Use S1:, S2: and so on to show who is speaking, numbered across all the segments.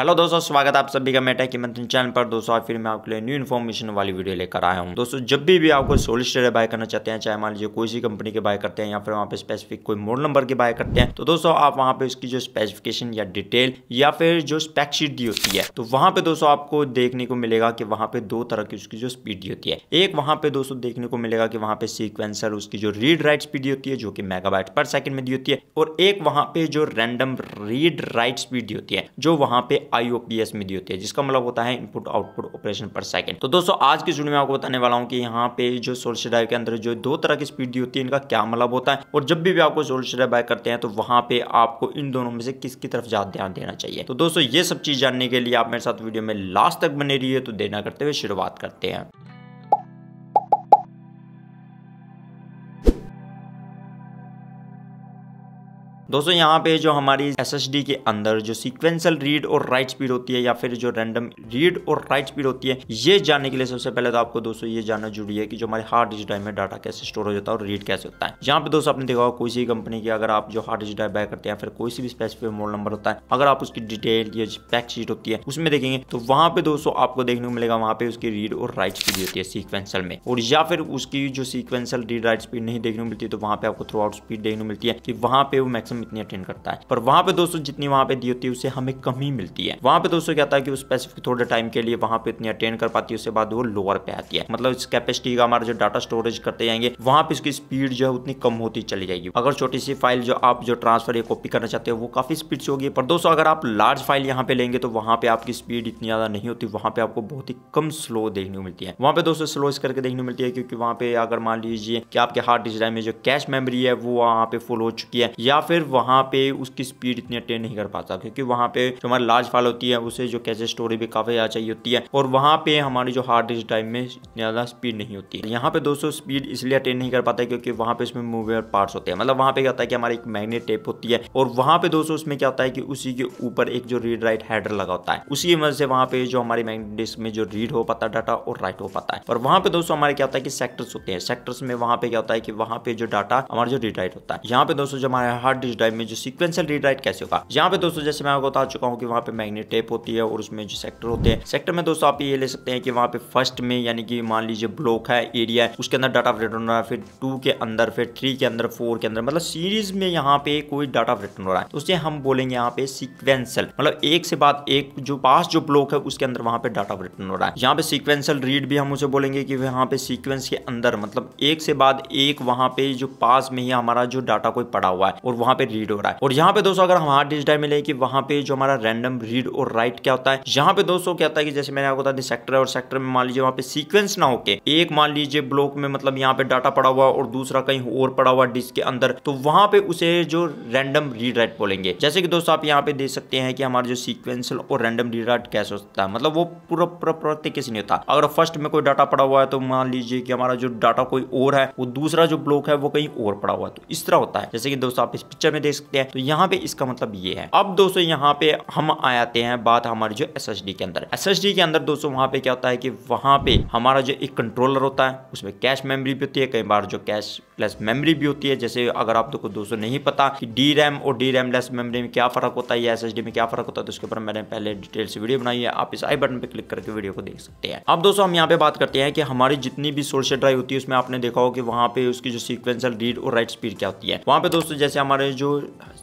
S1: hello दोस्तों स्वागत आप सभी का मेटा की मंथन चैनल पर दोस्तों फिर मैं आपके लिए न्यू इन्फॉर्मेशन वाली वीडियो लेकर आया हूं दोस्तों जब भी भी आपको सोलिस्टर बाय करना चाहते हैं चाहे मान लीजिए कोई सी कंपनी के बाय करते हैं या फिर वहाँ पे स्पेसिफिक कोई मोड नंबर के बाय करते हैं तो दोस्तों आप वहाँ पे उसकी जो स्पेसिफिकेशन या डिटेल या फिर जो स्पेक्शीट दी होती है तो वहाँ पे दोस्तों आपको देखने को मिलेगा कि वहाँ पे दो तरह की उसकी जो स्पीड दी होती है एक वहाँ पे दोस्तों देखने को मिलेगा कि वहाँ पे सिक्वेंसर उसकी जो रीड राइट स्पीड होती है जो कि मेगा पर सेकंड में दी होती है और एक वहाँ पे जो रैंडम रीड राइट स्पीड दी होती है जो वहाँ पे आईओपीएस में दी होती है जिसका मतलब होता है input output operation per second तो दोस्तों आज की जुड़ी में आपको बताने वाला हूँ कि यहाँ पे जो सोर्स ड्राइव के अंदर जो दो तरह की स्पीड दी होती है इनका क्या मतलब होता है और जब भी, भी आपको सोर्स ड्राइव बाय करते हैं तो वहां पे आपको इन दोनों में से किसकी तरफ ज्यादा ध्यान देना चाहिए तो दोस्तों ये सब चीज जानने के लिए आप मेरे साथ वीडियो में लास्ट तक बने है तो देना करते हुए शुरुआत करते हैं दोस्तों यहाँ पे जो हमारी एस के अंदर जो सिक्वेंसल रीड और राइट स्पीड होती है या फिर जो रैंडम रीड और राइट स्पीड होती है ये जानने के लिए सबसे पहले तो आपको दोस्तों ये जानना जरूरी है कि जो हमारे हार्ड डिस्क ड्राइव में डाटा कैसे स्टोर हो जाता है और रीड कैसे होता है यहाँ पे दोस्तों आपने देखा कोई सी कंपनी की अगर आप जो हार्ड डिस्क ड्राइव बाय करते हैं फिर कोई सी भी स्पेसिफिक मोड नंबर होता है अगर आप उसकी डिटेल या पैक शीट होती है उसमें देखेंगे तो वहां पे दोस्तों आपको देखने को मिलेगा वहां पे उसकी रीड और राइट स्पीड होती है सीक्वेंसल में और या फिर उसकी जो सीक्वेंसल रीड राइट स्पीड नहीं देखने को मिलती तो वहां पे आपको थ्रू आउट स्पीड देखने को मिलती है कि वहां पे वो मैक्सिम मैक्सिमम इतनी अटेंड करता है पर वहां पे दोस्तों जितनी वहां पे दी होती है उसे हमें कमी मिलती है वहां पे दोस्तों क्या था कि उस स्पेसिफिक थोड़े टाइम के लिए वहां पे इतनी अटेंड कर पाती है उसके बाद वो लोअर पे आती है मतलब इस कैपेसिटी का हमारा जो डाटा स्टोरेज करते जाएंगे वहां पर इसकी स्पीड जो है उतनी कम होती चली जाएगी अगर छोटी सी फाइल जो आप जो ट्रांसफर या कॉपी करना चाहते हो वो काफी स्पीड से होगी पर दोस्तों अगर आप लार्ज फाइल यहाँ पे लेंगे तो वहां पर आपकी स्पीड इतनी ज्यादा नहीं होती वहां पर आपको बहुत ही कम स्लो देखने को मिलती है वहां पर दोस्तों स्लो इस करके देखने को मिलती है क्योंकि वहां पे अगर मान लीजिए कि आपके हार्ड डिस्क ड्राइव में जो कैश मेमोरी है वो वहां पे फुल हो चुकी है या फिर वहाँ पे उसकी स्पीड इतनी अटेंड नहीं कर पाता क्योंकि वहाँ पे जो हमारी लार्ज फाइल होती है उसे जो कैसे स्टोरी भी काफ़ी ज़्यादा चाहिए होती है और वहाँ पे हमारी जो हार्ड डिस्क ड्राइव में इतनी ज़्यादा स्पीड नहीं होती यहाँ पे दोस्तों स्पीड इसलिए अटेंड नहीं कर पाता क्योंकि वहाँ पे इसमें मूवेबल पार्ट्स होते हैं मतलब वहाँ पे क्या होता है कि हमारी एक मैगनेट टेप होती है और वहाँ पे दोस्तों उसमें क्या होता है कि उसी के ऊपर एक जो रीड राइट हैडर लगा होता है उसी की मदद से वहाँ पे जो हमारी मैगनेट डिस्क में जो रीड हो पाता डाटा और राइट हो पाता है और वहाँ पे दोस्तों हमारे क्या होता है कि सेक्टर्स होते हैं सेक्टर्स में वहाँ पे क्या होता है कि वहाँ पे जो डाटा हमारा जो रीड राइट होता है यहाँ पे दोस्तों जो हमारे हार्ड डिस्क ड्राइव में जो सिक्वेंसल रीड राइट कैसे होगा यहाँ पे दोस्तों जैसे मैं आपको बता चुका हूँ कि वहाँ पे मैग्नेट टेप होती है और उसमें जो सेक्टर होते हैं सेक्टर में दोस्तों आप ये ले सकते हैं कि वहाँ पे फर्स्ट में यानी कि मान लीजिए ब्लॉक है एरिया है उसके अंदर डाटा ऑफ रिटर्न हो रहा है फिर टू के अंदर फिर थ्री के अंदर फोर के अंदर मतलब सीरीज में यहाँ पे कोई डाटा ऑफ रिटर्न हो रहा है तो उससे हम बोलेंगे यहाँ पे सिक्वेंसल मतलब एक से बाद एक जो पास जो ब्लॉक है उसके अंदर वहाँ पे डाटा ऑफ रिटर्न हो रहा है यहाँ पे सिक्वेंसल रीड भी हम उसे बोलेंगे कि वहाँ पे सिक्वेंस के अंदर मतलब एक से बाद एक वहाँ पे जो पास में ही हमारा जो डाटा कोई पड़ा हुआ है और वहाँ पे रीड हो रहा है और यहाँ पे दोस्तों अगर हम हार्ड डिस्क ड्राइव में लें कि वहाँ पे जो हमारा रैंडम रीड और राइट क्या होता है यहाँ पे दोस्तों क्या होता है कि जैसे मैंने आपको बता सेक्टर और सेक्टर में मान लीजिए वहाँ पे सीक्वेंस ना होके एक मान लीजिए ब्लॉक में मतलब यहाँ पे डाटा पड़ा हुआ और दूसरा कहीं और पड़ा हुआ डिस्क के अंदर तो वहां पे उसे जो रैंडम रीड राइट बोलेंगे जैसे कि दोस्तों आप यहाँ पे देख सकते हैं कि हमारा जो सीक्वेंसल और रैंडम रीड राइट कैसे होता है मतलब वो पूरा पूरा प्रत्येक नहीं होता अगर फर्स्ट में कोई डाटा पड़ा हुआ है तो मान लीजिए कि हमारा जो डाटा कोई और है वो दूसरा जो ब्लॉक है वो कहीं और पड़ा हुआ है तो इस तरह होता है जैसे कि दोस्तों आप इस पिक्चर पिक्चर में देख सकते हैं तो यहाँ पे इसका मतलब ये है अब दोस्तों यहाँ पे हम आते हैं बात हमारी जो एस के अंदर एस के अंदर दोस्तों वहाँ पे क्या होता है कि वहाँ पे हमारा जो एक कंट्रोलर होता है उसमें कैश मेमोरी भी होती है कई बार जो कैश लेस मेमोरी भी होती है जैसे अगर आप लोग को दोस्तों नहीं पता कि डी रैम और डी रैम लेस मेमोरी में क्या फर्क होता है या एस में क्या फर्क होता है तो उसके ऊपर मैंने पहले डिटेल से वीडियो बनाई है आप इस आई बटन पर क्लिक करके वीडियो को देख सकते हैं अब दोस्तों हम यहाँ पे बात करते हैं कि हमारी जितनी भी सोर्स ड्राइव होती है उसमें आपने देखा हो कि वहाँ पे उसकी जो सिक्वेंसल रीड और राइट स्पीड क्या होती है वहाँ पे दोस्तों जैसे हमारे जो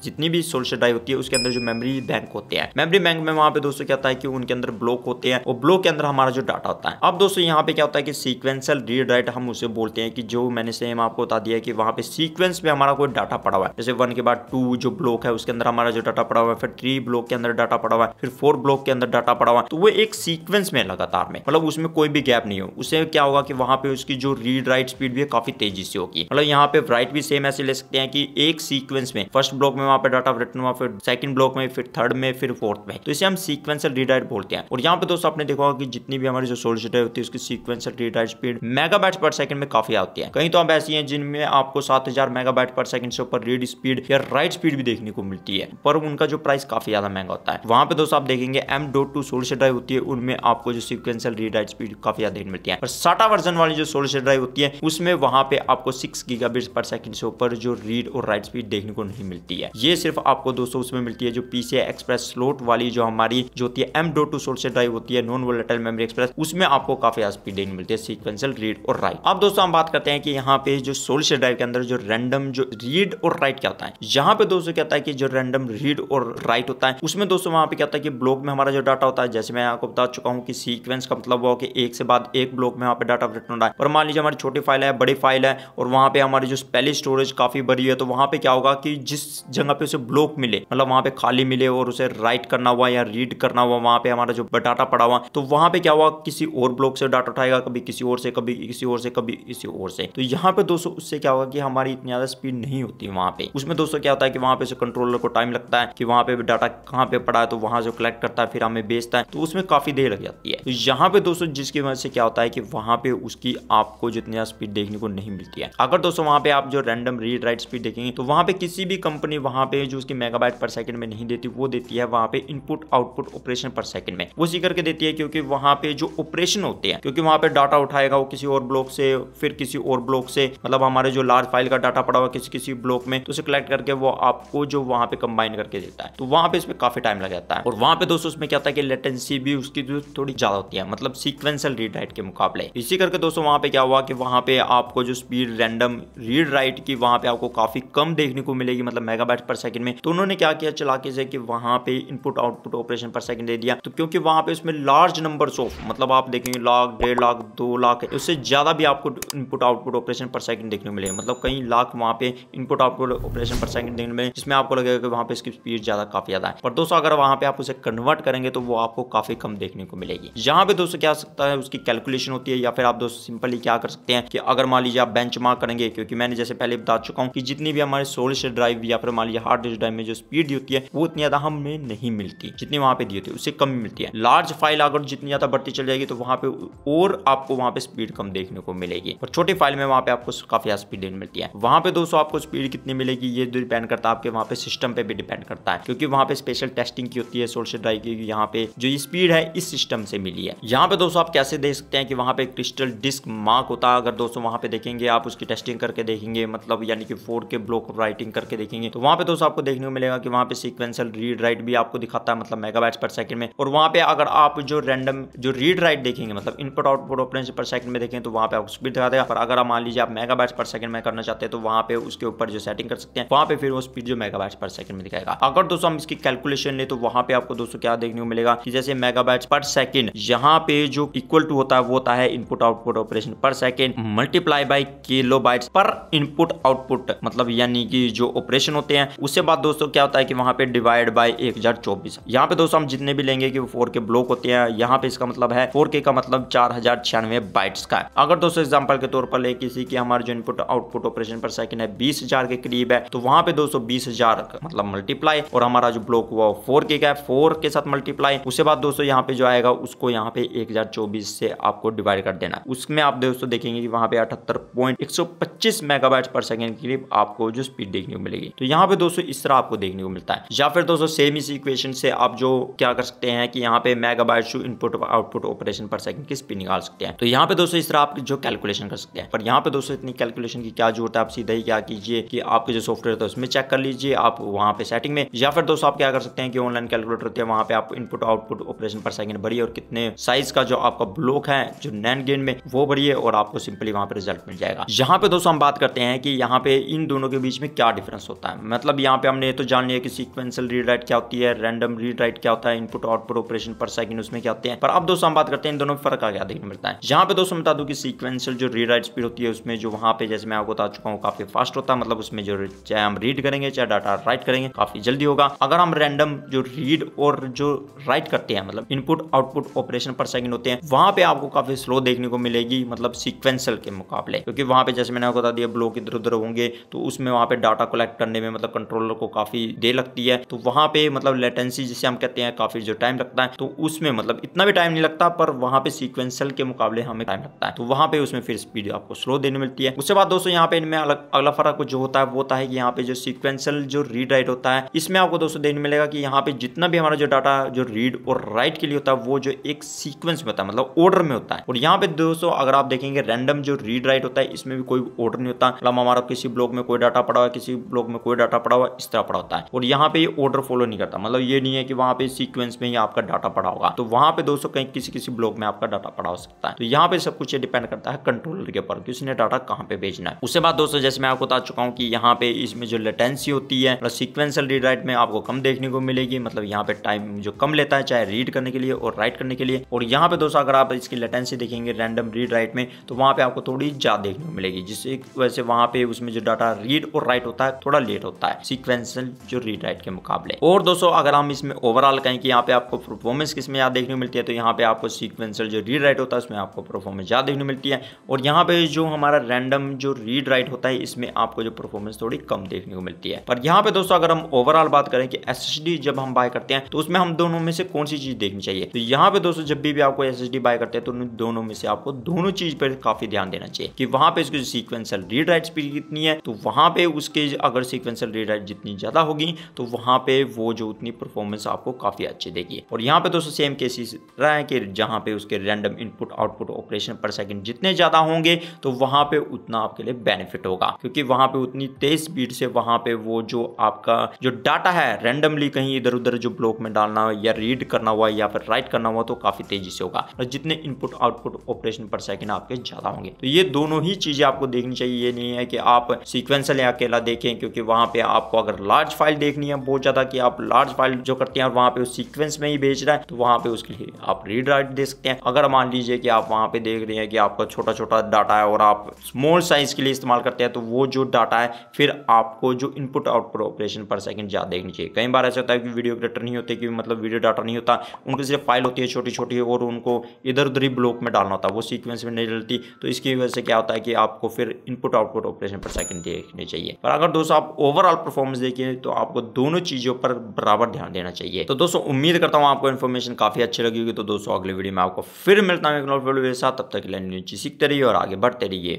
S1: जितनी भी सोल्स ड्राइव होती है उसके अंदर जो मेमोरी बैंक होते हैं मेमोरी बैंक में वहां पे दोस्तों क्या होता है कि उनके अंदर ब्लॉक होते हैं और ब्लॉक के अंदर हमारा जो डाटा होता है अब दोस्तों यहाँ पे क्या होता है कि सीक्वेंसल रीड राइट हम उसे बोलते हैं कि जो मैंने सेम आपको बता दिया कि वहां पे सीक्वेंस में हमारा कोई डाटा पड़ा हुआ है जैसे वन के बाद टू जो ब्लॉक है उसके अंदर हमारा जो डाटा पड़ा हुआ है फिर थ्री ब्लॉक के अंदर डाटा पड़ा हुआ है फिर फोर ब्लॉक के अंदर डाटा पड़ा हुआ है तो वो एक सीक्वेंस में लगातार में मतलब उसमें कोई भी गैप नहीं हो उसे क्या होगा कि वहां पे उसकी जो रीड राइट स्पीड भी है काफी तेजी से होगी मतलब यहाँ पे राइट भी सेम ऐसे ले सकते हैं कि एक सीक्वेंस में फर्स्ट ब्लॉक में वहाँ पे डाटा ऑफ रिटर्न हुआ फिर सेकंड ब्लॉक में फिर थर्ड में फिर फोर्थ में तो इसे हम सीक्वेंसर रीडाइट बोलते हैं और यहाँ पे दोस्तों आपने देखा होगा कि जितनी भी हमारी जो सोलिसिटर होती है उसकी sequential read write speed mega per second में काफी आती है कहीं तो आप ऐसी हैं जिनमें आपको सात हजार पर सेकंड से ऊपर रीड स्पीड या राइट स्पीड भी देखने को मिलती है पर उनका जो प्राइस काफी ज्यादा महंगा होता है वहां पे दोस्तों आप देखेंगे एम डॉट टू सोलिस ड्राइव होती है उनमें आपको जो सिक्वेंसल रीडाइट स्पीड काफी ज्यादा मिलती है पर साटा वर्जन वाली जो सोलिस ड्राइव होती है उसमें वहां पे आपको सिक्स गीगा पर सेकंड से ऊपर जो रीड और राइट स्पीड देखने को ही मिलती है ये सिर्फ आपको दोस्तों उसमें मिलती है जो पीसीए एक्सप्रेस स्लोट वाली जो हमारी जो होती है एम डॉट टू से ड्राइव होती है नॉन वोलेटल मेमोरी एक्सप्रेस उसमें आपको काफी स्पीड नहीं मिलती है सीक्वेंसल रीड और राइट अब दोस्तों हम बात करते हैं कि यहाँ पे जो सोर्स ड्राइव के अंदर जो रैंडम जो रीड और राइट क्या होता है यहाँ पे दोस्तों क्या होता है कि जो रैंडम रीड और राइट होता है उसमें दोस्तों वहां पे क्या होता है कि ब्लॉक में हमारा जो डाटा होता है जैसे मैं आपको बता चुका हूँ कि सीक्वेंस का मतलब हुआ कि एक से बाद एक ब्लॉक में वहाँ पे डाटा रिटर्न होता है और मान लीजिए हमारी छोटी फाइल है बड़ी फाइल है और वहां पे हमारी जो पहली स्टोरेज काफी बड़ी है तो वहां पे क्या होगा कि जिस जगह पे उसे ब्लॉक मिले मतलब वहां पे खाली मिले और उसे राइट करना हुआ या रीड करना हुआ वहां पे हमारा जो डाटा पड़ा हुआ तो वहां पे क्या हुआ किसी और ब्लॉक से डाटा उठाएगा कभी किसी और से कभी किसी और से कभी किसी और से तो यहाँ पे दोस्तों उससे क्या होगा कि हमारी इतनी ज्यादा स्पीड नहीं होती वहां पे उसमें दोस्तों क्या होता है कि वहां पे उसे कंट्रोलर को टाइम लगता है कि वहां पे डाटा कहाँ पे पड़ा है तो वहां से कलेक्ट करता है फिर हमें बेचता है तो उसमें काफी देर लग जाती है तो यहाँ पे दोस्तों जिसकी वजह से क्या होता है कि वहां पे उसकी आपको जितनी ज्यादा स्पीड देखने को नहीं मिलती है अगर दोस्तों वहां पे आप जो रैंडम रीड राइट स्पीड देखेंगे तो वहां पे किसी भी भी कंपनी वहां पे जो उसकी मेगाबाइट पर सेकंड में नहीं देती वो देती है वहां पे input output operation per second में वो सी करके देती है क्योंकि वहां पे जो ऑपरेशन होते हैं क्योंकि वहां पे डाटा उठाएगा वो किसी और ब्लॉक से फिर किसी और ब्लॉक से मतलब हमारे जो लार्ज फाइल का डाटा पड़ा हुआ किसी किसी ब्लॉक में तो उसे कलेक्ट करके वो आपको जो वहां पे कंबाइन करके देता है तो वहां पे इसमें काफी टाइम लग जाता है और वहां पे दोस्तों उसमें क्या होता है कि लेटेंसी भी उसकी जो थोड़ी ज्यादा होती है मतलब सिक्वेंसल रीड राइट के मुकाबले इसी करके दोस्तों वहां पे क्या हुआ कि वहां पे आपको जो स्पीड रैंडम रीड राइट की वहां पे आपको काफी कम देखने को मिलेगी मतलब मेगाबाइट पर सेकंड में तो उन्होंने क्या किया चलाके से कि वहां पे input output operation per second दे दिया तो क्योंकि वहां पे उसमें लार्ज नंबर ऑफ मतलब आप देखेंगे लाख डेढ़ लाख दो लाख उससे ज्यादा भी आपको input output operation per second देखने मिले मतलब कई लाख वहां पे input output operation per second देखने में जिसमें आपको लगेगा कि वहां पर इसकी स्पीड ज्यादा काफी ज्यादा है पर दोस्तों अगर वहां पर आप उसे कन्वर्ट करेंगे तो वो आपको काफी कम देखने को मिलेगी यहाँ पे दोस्तों क्या सकता है उसकी कैलकुलेशन होती है या फिर आप दोस्तों सिंपली क्या कर सकते हैं कि अगर मान लीजिए आप बेंच करेंगे क्योंकि मैंने जैसे पहले बता चुका हूँ कि जितनी भी हमारे सोल्स ड्राइव फाइव या फिर मान लिया हार्ड डिस्क ड्राइव में जो स्पीड होती है वो उतनी ज्यादा हमें नहीं मिलती जितनी वहां पे दी होती है उससे कम मिलती है लार्ज फाइल अगर जितनी ज्यादा बढ़ती चल जाएगी तो वहां पे और आपको वहां पे स्पीड कम देखने को मिलेगी और छोटी फाइल में वहां पे आपको काफी ज्यादा स्पीड मिलती है वहां पे दोस्तों आपको स्पीड कितनी मिलेगी ये डिपेंड तो करता है आपके वहां पे सिस्टम पे भी डिपेंड करता है क्योंकि वहां पे स्पेशल टेस्टिंग की होती है सोर्स ड्राइव की यहाँ पे जो स्पीड है इस सिस्टम से मिली है यहाँ पे दोस्तों आप कैसे देख सकते हैं कि वहां पे क्रिस्टल डिस्क मार्क होता है अगर दोस्तों वहां पे देखेंगे आप उसकी टेस्टिंग करके देखेंगे मतलब यानी कि फोर के ब्लॉक राइटिंग करके देखेंगे तो वहां पे दोस्तों आपको देखने को मिलेगा कि वहां पे सिक्वेंसल रीड राइट भी आपको दिखाता है मतलब मेगाबाइट्स पर सेकंड में और वहां पे अगर आप जो रैंडम जो रीड राइट देखेंगे मतलब input output operation per second में देखें तो वहां पर आपको स्पीड दिखा देगा पर अगर आप मान लीजिए आप मेगा पर सेकंड में करना चाहते हैं तो वहां पर उसके ऊपर जो सेटिंग कर सकते हैं वहां पर फिर वो स्पीड जो मेगा पर सेकंड में दिखाएगा अगर दोस्तों हम इसकी कैलकुलेशन ले तो वहां पर आपको दोस्तों क्या देखने को मिलेगा कि जैसे मेगा पर सेकंड यहाँ पे जो इक्वल टू होता है वो होता है input output operation per second multiply by kilobyte per input output मतलब यानी कि जो ऑपरेशन होते हैं उसके बाद दोस्तों क्या होता है कि वहाँ पे डिवाइड बाय एक हजार चौबीस यहाँ पे दोस्तों हम जितने भी लेंगे कि वो फोर के ब्लॉक होते हैं यहाँ पे इसका मतलब है फोर के का मतलब चार हजार छियानवे बाइट्स का है अगर दोस्तों एग्जाम्पल के तौर पर ले किसी की हमारा जो input output operation per second है बीस हजार के करीब है तो वहाँ पे दोस्तों बीस हजार मतलब मल्टीप्लाई और हमारा जो ब्लॉक हुआ फोर के का है फोर के साथ मल्टीप्लाई उसके बाद दोस्तों यहाँ पे जो आएगा उसको यहाँ पे एक हजार चौबीस से आपको डिवाइड कर देना उसमें आप दोस्तों देखेंगे कि वहां पे अठहत्तर पॉइंट एक सौ पच्चीस मेगाबाइट पर सेकेंड के करीब आपको जो स्पीड देखने को मिलेगी मिलेगी तो यहाँ पे दोस्तों इस तरह आपको देखने को मिलता है या फिर दोस्तों सेम इस इक्वेशन से आप जो क्या कर सकते हैं कि यहाँ पे megabyte to input output operation per second की स्पीड निकाल सकते हैं तो यहाँ पे दोस्तों इस तरह आप जो कैलकुलेशन कर सकते हैं पर यहाँ पे दोस्तों इतनी कैलकुलेशन की क्या जरूरत है आप सीधा ही क्या कीजिए कि आपके जो सॉफ्टवेयर था तो उसमें चेक कर लीजिए आप वहाँ पे सेटिंग में या फिर दोस्तों आप क्या कर सकते हैं कि ऑनलाइन कैलकुलेटर होते हैं वहाँ पे आप input output operation per second भरिए और कितने साइज का जो आपका ब्लॉक है जो नैन गेन में वो भरिए और आपको सिंपली वहाँ पे रिजल्ट मिल जाएगा यहाँ पे दोस्तों हम बात करते हैं कि यहाँ पे इन दोनों के बीच में क्या डिफरेंस होता है मतलब यहाँ पे हमने ये तो जान लिया कि सीक्वेंसल रीड राइट क्या होती है रैंडम रीड राइट क्या होता है input output operation per second उसमें क्या होते हैं पर अब दोस्तों हम बात करते हैं इन दोनों में फर्क आ गया देखने मिलता है यहाँ पे दोस्तों बता दूं की सीक्वेंसल जो रीड राइट स्पीड होती है उसमें जो वहाँ पे जैसे मैं आपको बता चुका हूँ काफी फास्ट होता है मतलब उसमें जो चाहे हम रीड करेंगे चाहे डाटा राइट करेंगे काफी जल्दी होगा अगर हम रैंडम जो रीड और जो राइट करते हैं मतलब input output operation per second होते हैं वहां पे आपको काफी स्लो देखने को मिलेगी मतलब सीक्वेंसल के मुकाबले क्योंकि वहां पे जैसे मैंने आपको बता दिया ब्लॉक इधर उधर होंगे तो उसमें वहां पे डाटा कलेक्ट करने में मतलब कंट्रोलर को काफ़ी देर लगती है तो वहां पे मतलब लेटेंसी जिसे हम कहते हैं काफ़ी जो टाइम लगता है तो उसमें मतलब इतना भी टाइम नहीं लगता पर वहां पे सीक्वेंसल के मुकाबले हमें टाइम लगता है तो वहां पे उसमें फिर स्पीड आपको स्लो देने मिलती है उसके बाद दोस्तों यहाँ पे इनमें अलग अगला फर्क जो होता है वो होता है कि यहाँ पे जो सिक्वेंसल जो रीड राइट होता है इसमें आपको दोस्तों देने मिलेगा कि यहाँ पे जितना भी हमारा जो डाटा जो रीड और राइट के लिए होता है वो जो एक सीक्वेंस में होता है मतलब ऑर्डर में होता है और यहाँ पे दोस्तों अगर आप देखेंगे रैंडम जो रीड राइट होता है इसमें भी कोई ऑर्डर नहीं होता मतलब हमारा किसी ब्लॉग में कोई डाटा पड़ा हुआ किसी ब्लॉग लॉग में कोई डाटा पड़ा हुआ इस तरह पड़ा होता है और यहाँ पे ऑर्डर फॉलो नहीं करता मतलब ये नहीं है कि वहाँ पे सीक्वेंस में ही आपका डाटा पड़ा होगा तो वहाँ पे दोस्तों कहीं किसी किसी ब्लॉक में आपका डाटा पड़ा हो सकता है तो यहाँ पे सब कुछ ये डिपेंड करता है कंट्रोलर के ऊपर किसने डाटा कहाँ पे भेजना है उसके बाद दोस्तों जैसे मैं आपको बता चुका हूँ कि यहाँ पे इसमें जो लेटेंसी होती है सिक्वेंसल रीड राइट में आपको कम देखने को मिलेगी मतलब यहाँ पे टाइम जो कम लेता है चाहे रीड करने के लिए और राइट करने के लिए और यहाँ पे दोस्तों अगर आप इसकी लेटेंसी देखेंगे रैंडम रीड राइट में तो वहाँ पे आपको थोड़ी ज्यादा देखने को मिलेगी जिससे वैसे वहाँ पे उसमें जो डाटा रीड और राइट होता है थोड़ा थोड़ा लेट होता है सिक्वेंसल जो रीड राइट के मुकाबले और दोस्तों अगर हम इसमें ओवरऑल कहें कि यहाँ पे आपको परफॉर्मेंस किसमें याद देखने को मिलती है तो यहाँ पे आपको सिक्वेंसल जो रीड राइट होता है उसमें आपको परफॉर्मेंस याद देखने मिलती है और यहाँ पे जो हमारा रैंडम जो रीड राइट होता है इसमें आपको जो परफॉर्मेंस थोड़ी कम देखने को मिलती है पर यहाँ पे दोस्तों अगर हम ओवरऑल बात करें कि एस जब हम बाय करते हैं तो उसमें हम दोनों में से कौन सी चीज देखनी चाहिए तो यहाँ पे दोस्तों जब भी, भी आपको एस बाय करते हैं तो दोनों में से आपको दोनों चीज पर काफी ध्यान देना चाहिए कि वहां पे इसकी सीक्वेंसल रीड राइट स्पीड कितनी है तो वहां पे उसके अगर सीक्वेंसल रीड जितनी ज़्यादा होगी तो वहाँ पे वो जो उतनी परफॉर्मेंस आपको काफ़ी अच्छी देगी और यहाँ पे दोस्तों सेम केसेस रहा है कि जहाँ पे उसके random input output operation per second जितने ज़्यादा होंगे तो वहाँ पे उतना आपके लिए बेनिफिट होगा क्योंकि वहाँ पर उतनी तेज स्पीड से वहाँ पर वो जो आपका जो डाटा है रैंडमली कहीं इधर उधर जो ब्लॉक में डालना हो या रीड करना हुआ या फिर राइट करना हुआ तो काफ़ी तेजी से होगा और जितने input output operation per second आपके ज़्यादा होंगे तो ये दोनों ही चीज़ें आपको देखनी चाहिए ये नहीं है कि आप सीक्वेंसल अकेला देखें क्योंकि क्योंकि वहाँ पे आपको अगर लार्ज फाइल देखनी है बहुत ज़्यादा कि आप लार्ज फाइल जो करते हैं और वहाँ पे उस सीक्वेंस में ही भेज रहा है तो वहाँ पे उसके लिए आप रीड राइट दे सकते हैं अगर मान लीजिए कि आप वहाँ पे देख रहे हैं कि आपका छोटा छोटा डाटा है और आप स्मॉल साइज के लिए इस्तेमाल करते हैं तो वो जो डाटा है फिर आपको जो input output operation per second ज़्यादा देखनी चाहिए कई बार ऐसा होता है कि वीडियो क्रिएटर नहीं होते कि मतलब वीडियो डाटा नहीं होता उनकी सिर्फ फाइल होती है छोटी छोटी और उनको इधर उधर ही ब्लॉक में डालना होता है वो सीक्वेंस में नहीं डलती तो इसकी वजह से क्या होता है कि आपको फिर input output operation per second देखनी चाहिए पर अगर दोस्तों आप ओवरऑल परफॉर्मेंस देखिए तो आपको दोनों चीज़ों पर बराबर ध्यान देना चाहिए तो दोस्तों उम्मीद करता हूं आपको इन्फॉर्मेशन काफ़ी अच्छी लगी होगी तो दोस्तों अगले वीडियो में आपको फिर मिलता हूँ एक वीडियो के साथ तब तक के लिए सीखते रहिए और आगे बढ़ते रहिए